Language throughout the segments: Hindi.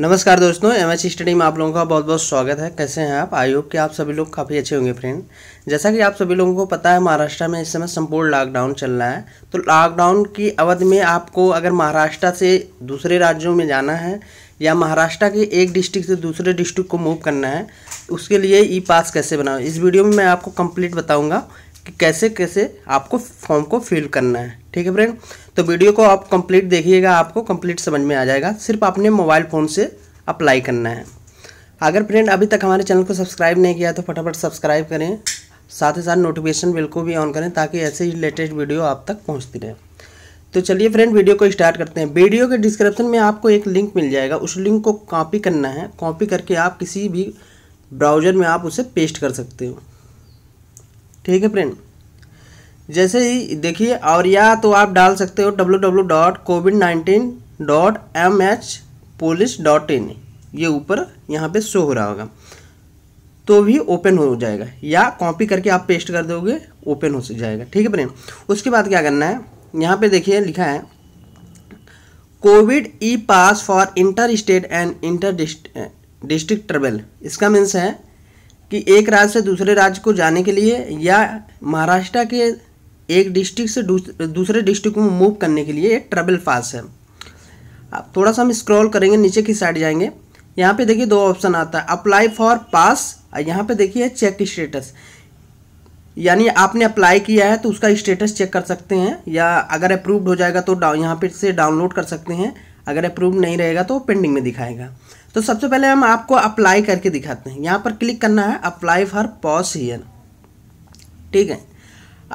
नमस्कार दोस्तों एम एच स्टडी में आप लोगों का बहुत बहुत स्वागत है कैसे हैं आप आई होप कि आप सभी लोग काफ़ी अच्छे होंगे फ्रेंड जैसा कि आप सभी लोगों को पता है महाराष्ट्र में इस समय संपूर्ण लॉकडाउन चल रहा है तो लॉकडाउन की अवधि में आपको अगर महाराष्ट्र से दूसरे राज्यों में जाना है या महाराष्ट्र के एक डिस्ट्रिक्ट से दूसरे डिस्ट्रिक्ट को मूव करना है उसके लिए ई पास कैसे बनाओ इस वीडियो में मैं आपको कंप्लीट बताऊँगा कि कैसे कैसे आपको फॉर्म को फिल करना है ठीक है फ्रेंड तो वीडियो को आप कंप्लीट देखिएगा आपको कंप्लीट समझ में आ जाएगा सिर्फ आपने मोबाइल फ़ोन से अप्लाई करना है अगर फ्रेंड अभी तक हमारे चैनल को सब्सक्राइब नहीं किया तो फटाफट सब्सक्राइब करें साथ ही साथ नोटिफिकेशन बिल को भी ऑन करें ताकि ऐसे ही लेटेस्ट वीडियो आप तक पहुँचती रहे तो चलिए फ्रेंड वीडियो को स्टार्ट करते हैं वीडियो के डिस्क्रिप्शन में आपको एक लिंक मिल जाएगा उस लिंक को कॉपी करना है कॉपी करके आप किसी भी ब्राउज़र में आप उसे पेस्ट कर सकते हो ठीक है फ्रेंड जैसे ही देखिए और या तो आप डाल सकते हो W W dot Covid nineteen dot M H police dot in ये ऊपर यहाँ पे शो हो रहा होगा तो भी ओपन हो जाएगा या कॉपी करके आप पेस्ट कर दोगे ओपन हो जाएगा ठीक है फ्रेंड उसके बाद क्या करना है यहाँ पे देखिए लिखा है Covid e pass for inter state and inter district travel इसका मीन्स है कि एक राज्य से दूसरे राज्य को जाने के लिए या महाराष्ट्र के एक डिस्ट्रिक्ट से दूसरे डिस्ट्रिक्ट में मूव करने के लिए एक ट्रेवल पास है आप थोड़ा सा हम स्क्रॉल करेंगे नीचे की साइड जाएंगे यहाँ पे देखिए दो ऑप्शन आता है अप्लाई फॉर पास यहाँ पे देखिए चेक स्टेटस यानी आपने अप्लाई किया है तो उसका स्टेटस चेक कर सकते हैं या अगर अप्रूव्ड हो जाएगा तो यहाँ पे से डाउनलोड कर सकते हैं अगर अप्रूव नहीं रहेगा तो पेंडिंग में दिखाएगा तो सबसे पहले हम आपको अप्लाई करके दिखाते हैं यहाँ पर क्लिक करना है अप्लाई फॉर पॉस हीयर ठीक है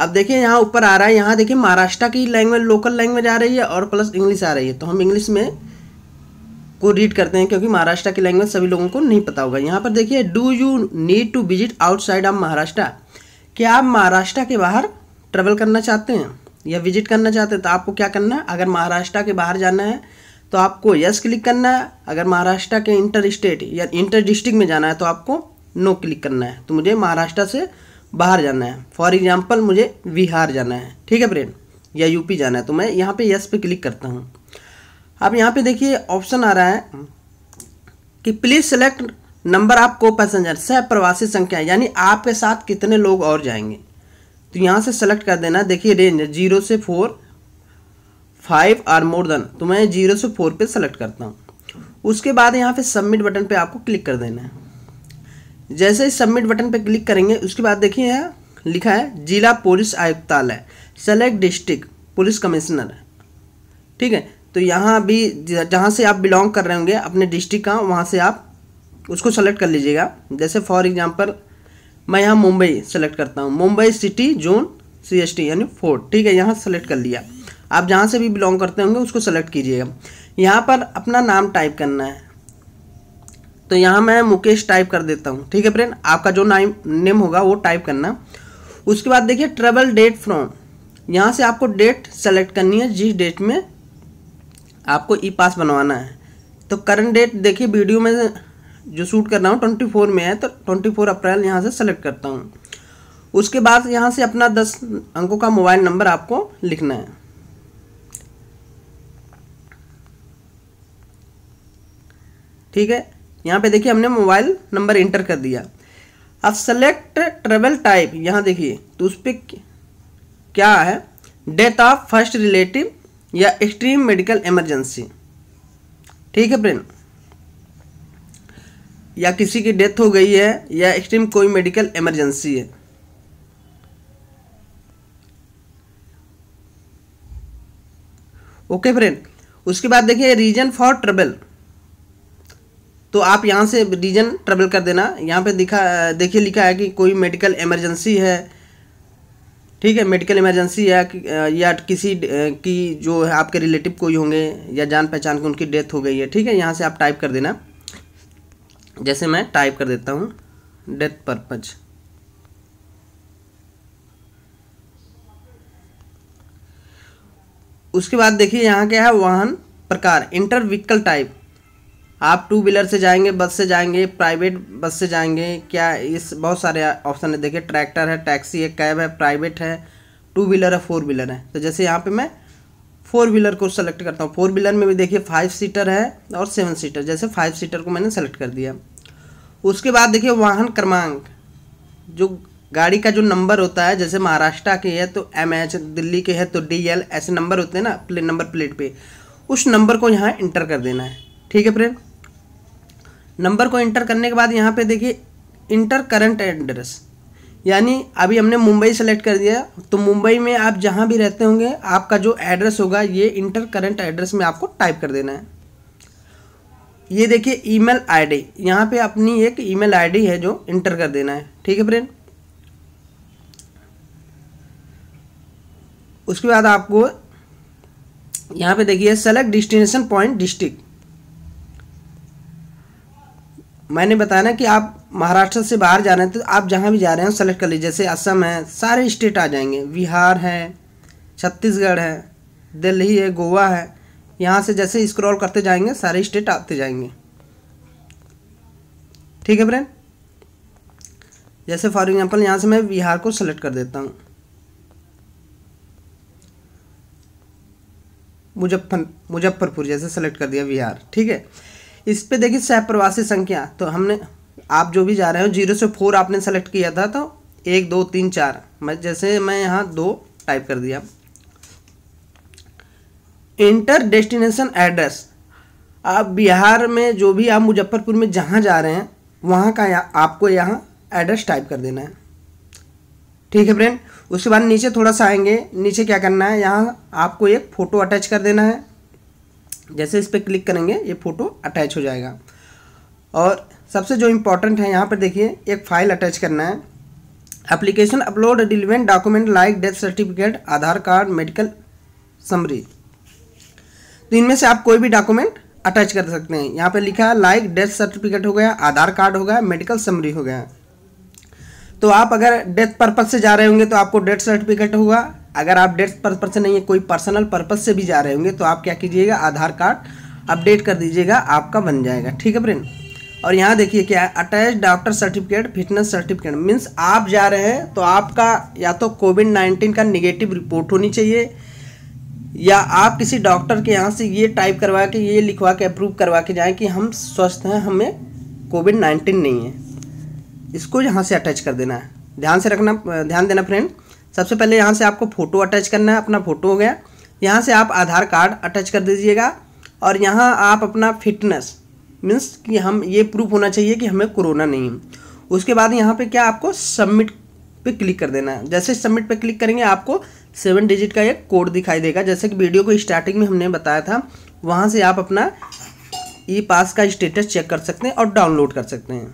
अब देखिए यहाँ ऊपर आ रहा है यहाँ देखिए महाराष्ट्र की लैंग्वेज लोकल लैंग्वेज आ रही है और प्लस इंग्लिश आ रही है तो हम इंग्लिश में को रीड करते हैं क्योंकि महाराष्ट्र की लैंग्वेज सभी लोगों को नहीं पता होगा यहाँ पर देखिए do you need to visit outside of Maharashtra क्या आप महाराष्ट्र के बाहर ट्रेवल करना चाहते हैं या विजिट करना चाहते हैं तो आपको क्या करना है अगर महाराष्ट्र के बाहर जाना है तो आपको यस क्लिक करना है अगर महाराष्ट्र के इंटर स्टेट या इंटर डिस्ट्रिक्ट में जाना है तो आपको नो क्लिक करना है तो मुझे महाराष्ट्र से बाहर जाना है फॉर एग्जाम्पल मुझे बिहार जाना है ठीक है फ्रेंड या यूपी जाना है तो मैं यहाँ पे यस पे क्लिक करता हूँ अब यहाँ पे देखिए ऑप्शन आ रहा है कि प्लीज़ सेलेक्ट नंबर आप को पैसेंजर सह प्रवासी संख्या यानी आपके साथ कितने लोग और जाएंगे तो यहाँ से सेलेक्ट कर देना देखिए रेंज जीरो से four five or more than तो मैं जीरो से फोर पे सेलेक्ट करता हूँ उसके बाद यहाँ पे सबमिट बटन पे आपको क्लिक कर देना है जैसे ही सबमिट बटन पे क्लिक करेंगे उसके बाद देखिए यहाँ लिखा है जिला पुलिस आयुक्तालय सेलेक्ट डिस्ट्रिक्ट पुलिस कमिश्नर ठीक है तो यहाँ भी जहाँ से आप बिलोंग कर रहे होंगे अपने डिस्ट्रिक्ट का वहाँ से आप उसको सेलेक्ट कर लीजिएगा जैसे फॉर एग्जाम्पल मैं यहाँ मुंबई सेलेक्ट करता हूँ Mumbai city zone C S T यानी फोर्ट ठीक है यहाँ सेलेक्ट कर लिया आप जहाँ से भी बिलोंग करते होंगे उसको सेलेक्ट कीजिएगा यहाँ पर अपना नाम टाइप करना है तो यहाँ मैं मुकेश टाइप कर देता हूँ ठीक है फ्रेंड आपका जो नाम नेम होगा वो टाइप करना उसके बाद देखिए ट्रेवल डेट फ्रॉम यहाँ से आपको डेट सेलेक्ट करनी है जिस डेट में आपको ई पास बनवाना है तो करंट डेट देखिए वीडियो में जो शूट कर रहा हूँ ट्वेंटी फोर में है तो ट्वेंटी फोर अप्रैल यहाँ से सेलेक्ट करता हूँ उसके बाद यहाँ से अपना दस अंकों का मोबाइल नंबर आपको लिखना है ठीक है यहाँ पे देखिए हमने मोबाइल नंबर इंटर कर दिया अब सेलेक्ट ट्रेवल टाइप यहाँ देखिए तो उस पर क्या है डेथ ऑफ फर्स्ट रिलेटिव या एक्सट्रीम मेडिकल इमरजेंसी ठीक है फ्रेंड या किसी की डेथ हो गई है या एक्सट्रीम कोई मेडिकल इमरजेंसी है ओके फ्रेंड उसके बाद देखिए रीजन फॉर ट्रबल तो आप यहाँ से रीजन ट्रेवल कर देना यहाँ पे दिखा देखिए लिखा है कि कोई मेडिकल इमरजेंसी है ठीक है मेडिकल इमरजेंसी या या किसी की जो है आपके रिलेटिव कोई होंगे या जान पहचान के उनकी डेथ हो गई है ठीक है यहाँ से आप टाइप कर देना जैसे मैं टाइप कर देता हूँ डेथ पर्पज उसके बाद देखिए यहाँ क्या है वाहन प्रकार इंटर व्हीकल टाइप आप टू व्हीलर से जाएंगे बस से जाएंगे प्राइवेट बस से जाएंगे क्या इस बहुत सारे ऑप्शन है देखिए ट्रैक्टर है टैक्सी है कैब है प्राइवेट है टू व्हीलर है फोर व्हीलर है तो जैसे यहाँ पे मैं फोर व्हीलर को सेलेक्ट करता हूँ फोर व्हीलर में भी देखिए फाइव सीटर है और सेवन सीटर जैसे फाइव सीटर को मैंने सेलेक्ट कर दिया उसके बाद देखिए वाहन क्रमांक जो गाड़ी का जो नंबर होता है जैसे महाराष्ट्र के है तो एम एच दिल्ली के है तो डी एल ऐसे नंबर होते हैं ना प्ले नंबर प्लेट पर उस नंबर को यहाँ इंटर कर देना है ठीक है फ्रेंड नंबर को इंटर करने के बाद यहाँ पे देखिए इंटर करंट एड्रेस यानी अभी हमने मुंबई सेलेक्ट कर दिया तो मुंबई में आप जहाँ भी रहते होंगे आपका जो एड्रेस होगा ये इंटर करंट एड्रेस में आपको टाइप कर देना है ये देखिए ईमेल आईडी यहाँ पर अपनी एक ईमेल आईडी है जो इंटर कर देना है ठीक है फ्रेंड उसके बाद आपको यहाँ पे देखिए सेलेक्ट डिस्टिनेशन पॉइंट डिस्ट्रिक्ट मैंने बताया ना कि आप महाराष्ट्र से बाहर जा रहे हैं तो आप जहाँ भी जा रहे हैं सेलेक्ट कर लीजिए जैसे असम है सारे स्टेट आ जाएंगे बिहार है छत्तीसगढ़ है दिल्ली है गोवा है यहाँ से जैसे स्क्रॉल करते जाएंगे सारे स्टेट आते जाएंगे ठीक है फ्रेंड जैसे फॉर एग्जांपल यहाँ से मैं बिहार को सेलेक्ट कर देता हूँ मुजफ्फर मुजफ्फरपुर जैसे सेलेक्ट कर दिया बिहार ठीक है इस पर देखिए सहप्रवासी संख्या तो हमने आप जो भी जा रहे हो जीरो से फोर आपने सेलेक्ट किया था तो एक दो तीन चार मैं जैसे मैं यहाँ दो टाइप कर दिया इंटर डेस्टिनेशन एड्रेस आप बिहार में जो भी आप मुजफ्फरपुर में जहाँ जा रहे हैं वहाँ का या, आपको यहाँ एड्रेस टाइप कर देना है ठीक है फ्रेंड उसके बाद नीचे थोड़ा सा आएंगे नीचे क्या करना है यहाँ आपको एक फ़ोटो अटैच कर देना है जैसे इस पर क्लिक करेंगे ये फ़ोटो अटैच हो जाएगा और सबसे जो इम्पोर्टेंट है यहाँ पर देखिए एक फ़ाइल अटैच करना है application upload relevant document like death certificate Aadhaar card medical summary तो इनमें से आप कोई भी डॉक्यूमेंट अटैच कर सकते हैं यहाँ पर लिखा है लाइक डेथ सर्टिफिकेट हो गया आधार कार्ड हो गया मेडिकल समरी हो गया तो आप अगर डेथ पर्पज से जा रहे होंगे तो आपको डेथ सर्टिफिकेट होगा अगर आप डेट्स पर्पज से नहीं है कोई पर्सनल पर्पज से भी जा रहे होंगे तो आप क्या कीजिएगा आधार कार्ड अपडेट कर दीजिएगा आपका बन जाएगा ठीक है फ्रेंड और यहाँ देखिए क्या है attach doctor certificate fitness certificate means आप जा रहे हैं तो आपका या तो कोविड नाइन्टीन का निगेटिव रिपोर्ट होनी चाहिए या आप किसी डॉक्टर के यहाँ से ये टाइप करवा के ये लिखवा के अप्रूव करवा के जाएं कि हम स्वस्थ हैं हमें कोविड नाइन्टीन नहीं है इसको यहाँ से अटैच कर देना है ध्यान से रखना ध्यान देना फ्रेंड सबसे पहले यहाँ से आपको फ़ोटो अटैच करना है अपना फ़ोटो हो गया यहाँ से आप आधार कार्ड अटैच कर दीजिएगा और यहाँ आप अपना फिटनेस मीन्स कि हम ये प्रूफ होना चाहिए कि हमें कोरोना नहीं है उसके बाद यहाँ पे क्या आपको सबमिट पे क्लिक कर देना है जैसे सबमिट पे क्लिक करेंगे आपको सेवन डिजिट का एक कोड दिखाई देगा जैसे कि वीडियो को स्टार्टिंग में हमने बताया था वहाँ से आप अपना ई पास का स्टेटस चेक कर सकते हैं और डाउनलोड कर सकते हैं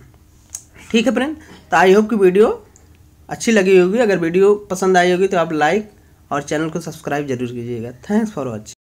ठीक है फ्रेंड तो आई होप की वीडियो अच्छी लगी होगी अगर वीडियो पसंद आई होगी तो आप लाइक और चैनल को सब्सक्राइब जरूर कीजिएगा थैंक्स फॉर वॉचिंग